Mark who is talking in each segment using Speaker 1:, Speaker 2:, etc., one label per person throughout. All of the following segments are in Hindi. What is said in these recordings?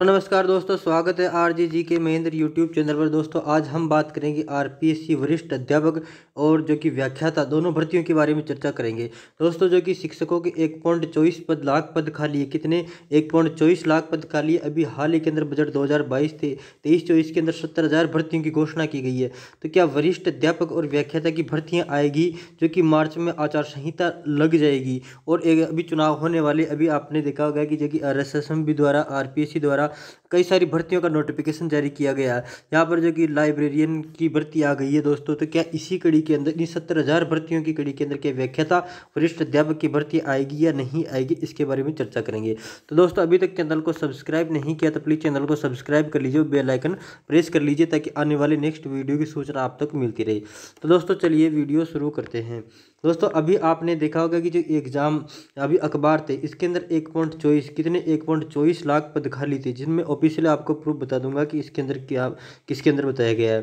Speaker 1: तो नमस्कार दोस्तों स्वागत है आर जी जी के महेंद्र यूट्यूब चैनल पर दोस्तों आज हम बात करेंगे आर पी एस सी वरिष्ठ अध्यापक और जो कि व्याख्याता दोनों भर्तियों के बारे में चर्चा करेंगे दोस्तों जो कि शिक्षकों के एक पॉइंट चौबीस पद लाख पद खाली है कितने एक पॉइंट चौबीस लाख पद खाली है अभी हाल ही के अंदर बजट दो हज़ार बाईस थे तेईस चौबीस के अंदर सत्तर हज़ार भर्तियों की घोषणा की गई है तो क्या वरिष्ठ अध्यापक और व्याख्याता की भर्तियाँ आएगी जो कि मार्च में आचार संहिता लग जाएगी और एक अभी चुनाव होने वाले अभी आपने देखा होगा कि जो कि R S S M B द्वारा आर पी एस सी द्वारा कई सारी भर्तियों का नोटिफिकेशन जारी किया गया है यहाँ पर जो कि लाइब्रेरियन की भर्ती आ गई है दोस्तों तो क्या इसी कड़ी के अंदर इन सत्तर हज़ार भर्तियों की कड़ी के अंदर क्या व्याख्याता वरिष्ठ अध्यापक की भर्ती आएगी या नहीं आएगी इसके बारे में चर्चा करेंगे तो दोस्तों अभी तक चैनल को सब्सक्राइब नहीं किया तो प्लीज़ चैनल को सब्सक्राइब कर लीजिए बेलाइकन प्रेस कर लीजिए ताकि आने वाले नेक्स्ट वीडियो की सूचना आप तक मिलती रहे तो दोस्तों चलिए वीडियो शुरू करते हैं दोस्तों अभी आपने देखा होगा कि जो एग्ज़ाम अभी अखबार थे इसके अंदर एक पॉइंट चौबीस कितने एक पॉइंट चौबीस लाख पद खाली थे जिनमें ऑफिशियली आपको प्रूफ बता दूंगा कि इसके अंदर क्या किसके अंदर बताया गया है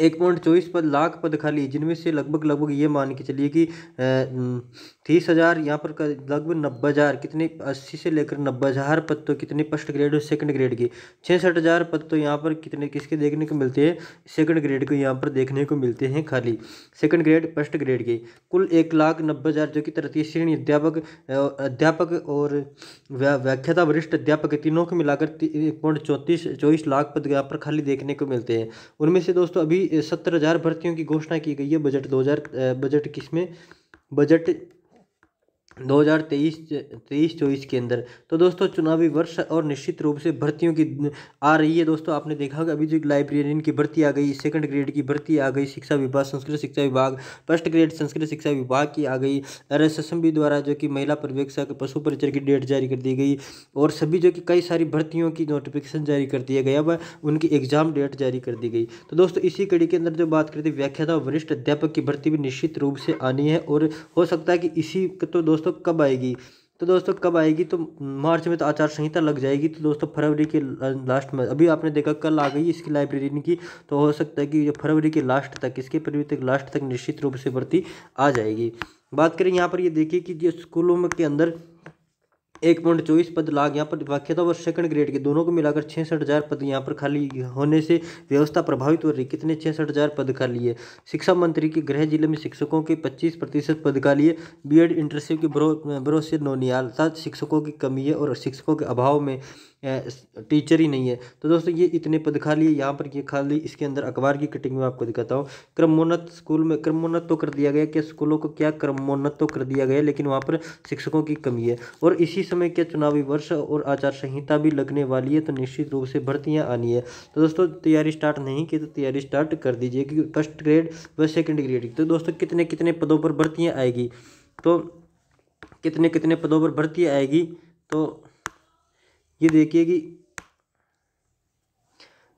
Speaker 1: एक पॉइंट चौबीस पद लाख पद खाली जिनमें से लगभग लगभग ये मान के चलिए कि तीस हज़ार यहाँ पर लगभग नब्बे हज़ार कितने अस्सी से लेकर नब्बे हज़ार पद तो कितने फर्स्ट ग्रेड और सेकंड ग्रेड के छसठ हज़ार पद तो यहाँ पर कितने किसके देखने को मिलते हैं सेकंड ग्रेड को यहाँ पर देखने को मिलते हैं खाली सेकंड ग्रेड फर्स्ट ग्रेड के कुल एक लाख नब्बे हज़ार जो कि तृतीय श्रेणी अध्यापक अध्यापक और व्याख्याता वरिष्ठ अध्यापक तीनों को मिलाकर एक पॉइंट चौंतीस चौबीस लाख पद यहाँ पर खाली देखने को मिलते हैं उनमें से दोस्तों अभी सत्तर हज़ार भर्तियों की घोषणा की गई है बजट दो हज़ार बजट किस में बजट तेईस तेईस चौबीस के अंदर तो दोस्तों चुनावी वर्ष और निश्चित रूप से भर्तियों की आ रही है दोस्तों आपने देखा होगा अभी जो लाइब्रेरियन की भर्ती आ गई सेकंड ग्रेड की भर्ती आ गई शिक्षा विभाग संस्कृत शिक्षा विभाग फर्स्ट ग्रेड संस्कृत शिक्षा विभाग की आ गई आर एस द्वारा जो कि महिला पर्यवेक्षक पशु परिचय की डेट जारी कर दी गई और सभी जो कि कई सारी भर्तियों की नोटिफिकेशन जारी कर दिया गया व उनकी एग्जाम डेट जारी कर दी गई तो दोस्तों इसी कड़ी के अंदर जो बात करते व्याख्या वरिष्ठ अध्यापक की भर्ती भी निश्चित रूप से आनी है और हो सकता है कि इसी तो दोस्तों दोस्तों कब आएगी तो दोस्तों कब आएगी तो मार्च में तो आचार संहिता लग जाएगी तो दोस्तों फरवरी के लास्ट में अभी आपने देखा कल आ गई इसकी लाइब्रेरी की तो हो सकता है कि जो फरवरी के लास्ट तक इसके फरवरी तक लास्ट तक निश्चित रूप से भर्ती आ जाएगी बात करें यहाँ पर ये देखिए कि जो स्कूलों में के अंदर एक पॉइंट चौबीस पद लाख यहाँ पर था और सेकंड ग्रेड के दोनों को मिलाकर छियासठ हज़ार पद यहाँ पर खाली होने से व्यवस्था प्रभावित हो रही कितने छियासठ हज़ार पद खाली है शिक्षा मंत्री के गृह जिले में शिक्षकों के पच्चीस प्रतिशत पद खाली है बी एड इंटर्नशिप के भरोसे से साथ शिक्षकों की कमी है और शिक्षकों के अभाव में टीचर ही नहीं है तो दोस्तों ये इतने पद खाली है यहाँ पर ये खाली इसके अंदर अखबार की कटिंग में आपको दिखाता हूँ क्रमोन्नत स्कूल में क्रमोन्नत तो कर दिया गया कि स्कूलों को क्या क्रमोन्नत तो कर दिया गया लेकिन वहाँ पर शिक्षकों की कमी है और इसी समय क्या चुनावी वर्ष और आचार संहिता भी लगने वाली है तो निश्चित रूप से भर्तियाँ आनी है तो दोस्तों तैयारी स्टार्ट नहीं की तो तैयारी स्टार्ट कर दीजिए क्योंकि फर्स्ट ग्रेड व सेकेंड ग्रेड की तो दोस्तों कितने कितने पदों पर भर्तियाँ आएगी तो कितने कितने पदों पर भर्ती आएगी तो ये देखिए कि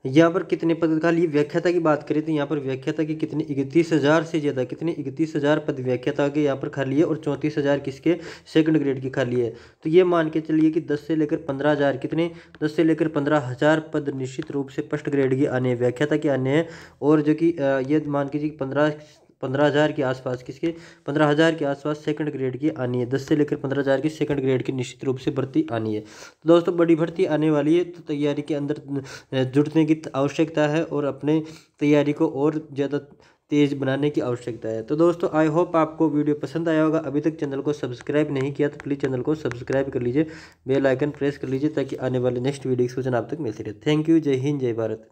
Speaker 1: यहाँ पर कितने पद खाली व्याख्याता की बात करें तो यहाँ पर व्याख्याता की कितने इकतीस हज़ार से ज़्यादा कितने इकतीस हज़ार पद व्याख्याता के यहाँ पर खाली है और चौंतीस हज़ार किसके सेकंड ग्रेड की खाली है तो ये मान के चलिए कि दस से लेकर पंद्रह हज़ार कितने दस से लेकर पंद्रह हज़ार पद निश्चित रूप से फर्स्ट ग्रेड की आने व्याख्याता के आने हैं और जो कि ये मान के चलिए पंद्रह पंद्रह हज़ार के आसपास किसके पंद्रह हज़ार के आसपास सेकंड ग्रेड की आनी है दस से लेकर पंद्रह हज़ार की सेकंड ग्रेड की निश्चित रूप से भर्ती आनी है तो दोस्तों बड़ी भर्ती आने वाली है तो तैयारी के अंदर जुटने की आवश्यकता है और अपने तैयारी को और ज़्यादा तेज बनाने की आवश्यकता है तो दोस्तों आई होप आपको वीडियो पसंद आया होगा अभी तक चैनल को सब्सक्राइब नहीं किया तो प्लीज़ चैनल को सब्सक्राइब कर लीजिए बेल आइकन प्रेस कर लीजिए ताकि आने वाले नेक्स्ट वीडियो की सूचना आप तक मिलती रहे थैंक यू जय हिंद जय भारत